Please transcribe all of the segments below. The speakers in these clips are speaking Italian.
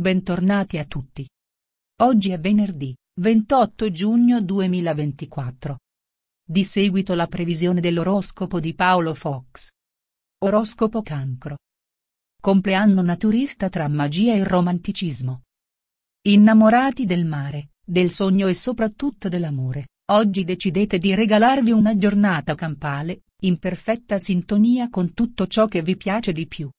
Bentornati a tutti. Oggi è venerdì, 28 giugno 2024. Di seguito la previsione dell'oroscopo di Paolo Fox. Oroscopo Cancro. Compleanno naturista tra magia e romanticismo. Innamorati del mare, del sogno e soprattutto dell'amore, oggi decidete di regalarvi una giornata campale, in perfetta sintonia con tutto ciò che vi piace di più.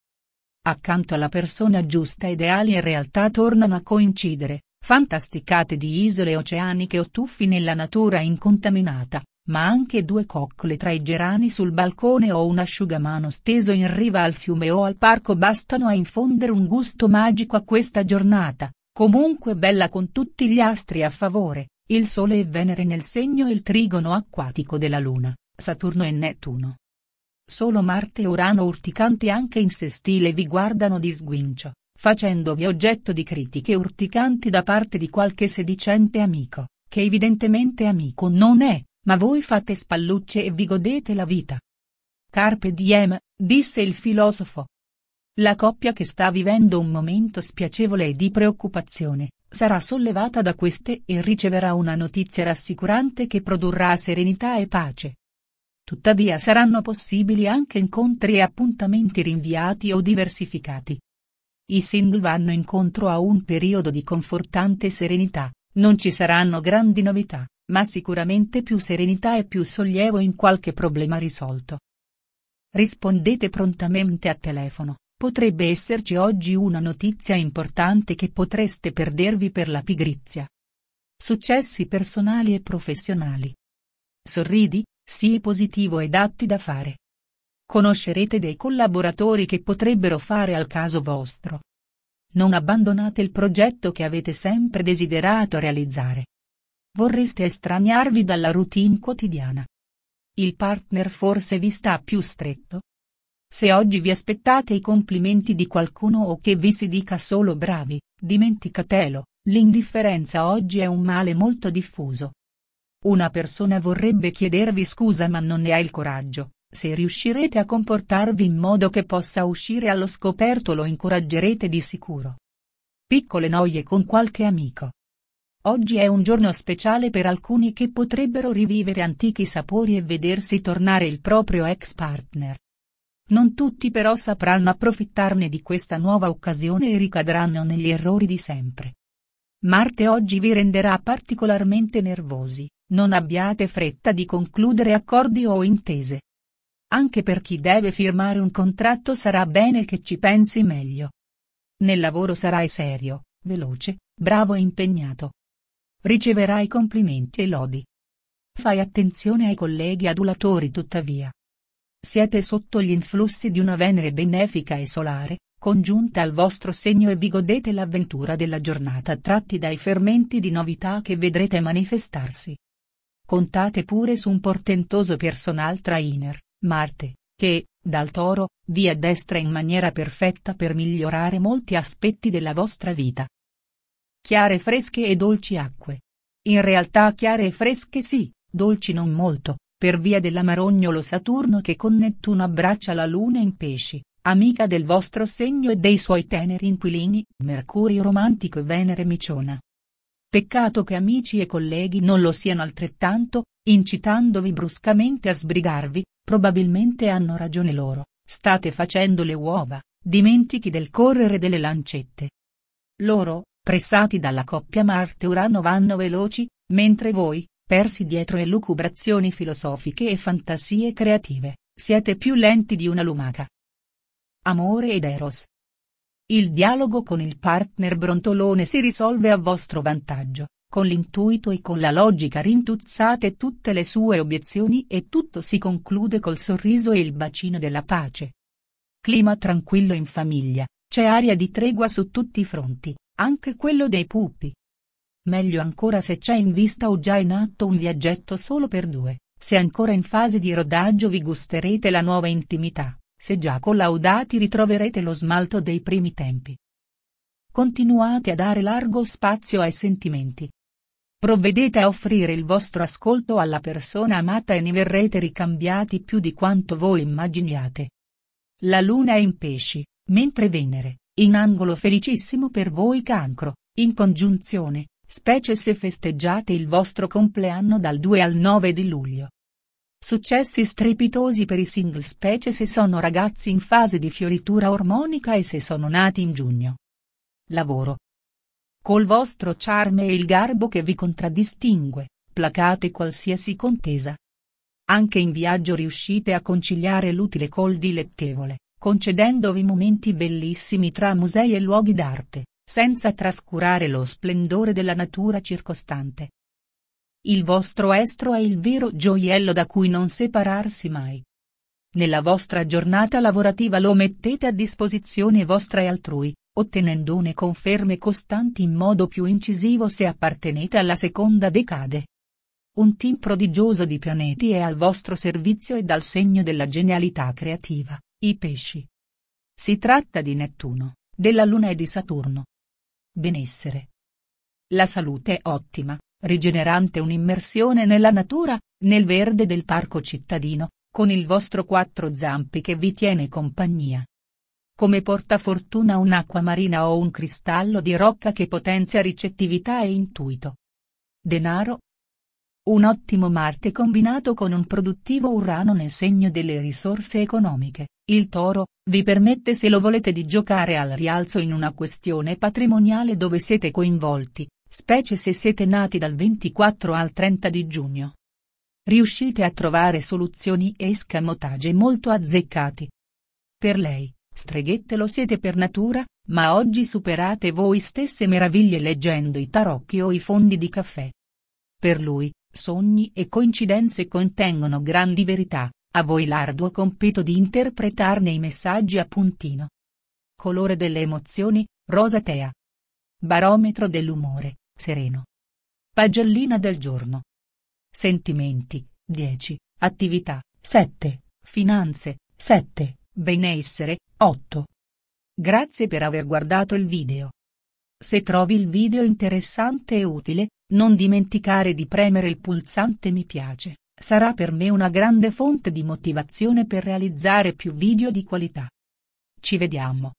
Accanto alla persona giusta ideali e realtà tornano a coincidere, fantasticate di isole oceaniche o tuffi nella natura incontaminata, ma anche due coccole tra i gerani sul balcone o un asciugamano steso in riva al fiume o al parco bastano a infondere un gusto magico a questa giornata, comunque bella con tutti gli astri a favore, il Sole e Venere nel segno e il trigono acquatico della Luna, Saturno e Nettuno. Solo Marte e Urano urticanti anche in se stile vi guardano di sguincio, facendovi oggetto di critiche urticanti da parte di qualche sedicente amico, che evidentemente amico non è, ma voi fate spallucce e vi godete la vita. Carpe diem, disse il filosofo. La coppia che sta vivendo un momento spiacevole e di preoccupazione, sarà sollevata da queste e riceverà una notizia rassicurante che produrrà serenità e pace. Tuttavia saranno possibili anche incontri e appuntamenti rinviati o diversificati. I single vanno incontro a un periodo di confortante serenità, non ci saranno grandi novità, ma sicuramente più serenità e più sollievo in qualche problema risolto. Rispondete prontamente a telefono, potrebbe esserci oggi una notizia importante che potreste perdervi per la pigrizia. Successi personali e professionali. Sorridi, sii positivo ed atti da fare. Conoscerete dei collaboratori che potrebbero fare al caso vostro. Non abbandonate il progetto che avete sempre desiderato realizzare. Vorreste estraniarvi dalla routine quotidiana. Il partner forse vi sta più stretto? Se oggi vi aspettate i complimenti di qualcuno o che vi si dica solo bravi, dimenticatelo, l'indifferenza oggi è un male molto diffuso. Una persona vorrebbe chiedervi scusa ma non ne ha il coraggio, se riuscirete a comportarvi in modo che possa uscire allo scoperto lo incoraggerete di sicuro. Piccole noie con qualche amico. Oggi è un giorno speciale per alcuni che potrebbero rivivere antichi sapori e vedersi tornare il proprio ex partner. Non tutti però sapranno approfittarne di questa nuova occasione e ricadranno negli errori di sempre. Marte oggi vi renderà particolarmente nervosi, non abbiate fretta di concludere accordi o intese. Anche per chi deve firmare un contratto sarà bene che ci pensi meglio. Nel lavoro sarai serio, veloce, bravo e impegnato. Riceverai complimenti e lodi. Fai attenzione ai colleghi adulatori tuttavia. Siete sotto gli influssi di una Venere benefica e solare, congiunta al vostro segno e vi godete l'avventura della giornata tratti dai fermenti di novità che vedrete manifestarsi. Contate pure su un portentoso personal trainer, Marte, che, dal toro, vi addestra in maniera perfetta per migliorare molti aspetti della vostra vita. Chiare fresche e dolci acque. In realtà chiare e fresche sì, dolci non molto, per via dell'amarognolo Saturno che con Nettuno abbraccia la Luna in pesci, amica del vostro segno e dei suoi teneri inquilini, Mercurio romantico e Venere miciona. Peccato che amici e colleghi non lo siano altrettanto, incitandovi bruscamente a sbrigarvi, probabilmente hanno ragione loro, state facendo le uova, dimentichi del correre delle lancette. Loro, pressati dalla coppia Marte-Urano vanno veloci, mentre voi, persi dietro elucubrazioni filosofiche e fantasie creative, siete più lenti di una lumaca. Amore ed Eros, il dialogo con il partner brontolone si risolve a vostro vantaggio, con l'intuito e con la logica rintuzzate tutte le sue obiezioni e tutto si conclude col sorriso e il bacino della pace. Clima tranquillo in famiglia, c'è aria di tregua su tutti i fronti, anche quello dei pupi. Meglio ancora se c'è in vista o già in atto un viaggetto solo per due, se ancora in fase di rodaggio vi gusterete la nuova intimità. Se già collaudati ritroverete lo smalto dei primi tempi. Continuate a dare largo spazio ai sentimenti. Provvedete a offrire il vostro ascolto alla persona amata e ne verrete ricambiati più di quanto voi immaginiate. La luna è in pesci, mentre Venere, in angolo felicissimo per voi cancro, in congiunzione, specie se festeggiate il vostro compleanno dal 2 al 9 di luglio. Successi strepitosi per i single specie se sono ragazzi in fase di fioritura ormonica e se sono nati in giugno. Lavoro. Col vostro charme e il garbo che vi contraddistingue, placate qualsiasi contesa. Anche in viaggio riuscite a conciliare l'utile col dilettevole, concedendovi momenti bellissimi tra musei e luoghi d'arte, senza trascurare lo splendore della natura circostante. Il vostro estro è il vero gioiello da cui non separarsi mai. Nella vostra giornata lavorativa lo mettete a disposizione vostra e altrui, ottenendone conferme costanti in modo più incisivo se appartenete alla seconda decade. Un team prodigioso di pianeti è al vostro servizio e dal segno della genialità creativa, i pesci. Si tratta di Nettuno, della Luna e di Saturno. Benessere. La salute è ottima, rigenerante un'immersione nella natura, nel verde del parco cittadino, con il vostro quattro zampi che vi tiene compagnia. Come porta fortuna un'acqua marina o un cristallo di rocca che potenzia ricettività e intuito. Denaro. Un ottimo Marte combinato con un produttivo Urano nel segno delle risorse economiche, il toro, vi permette se lo volete di giocare al rialzo in una questione patrimoniale dove siete coinvolti, specie se siete nati dal 24 al 30 di giugno. Riuscite a trovare soluzioni e scamotage molto azzeccati. Per lei, streghette lo siete per natura, ma oggi superate voi stesse meraviglie leggendo i tarocchi o i fondi di caffè. Per lui, sogni e coincidenze contengono grandi verità, a voi l'arduo compito di interpretarne i messaggi a puntino. Colore delle emozioni, rosatea. Barometro dell'umore, sereno. Pagellina del giorno. Sentimenti, 10, attività, 7, finanze, 7, benessere, 8. Grazie per aver guardato il video. Se trovi il video interessante e utile, non dimenticare di premere il pulsante mi piace, sarà per me una grande fonte di motivazione per realizzare più video di qualità. Ci vediamo.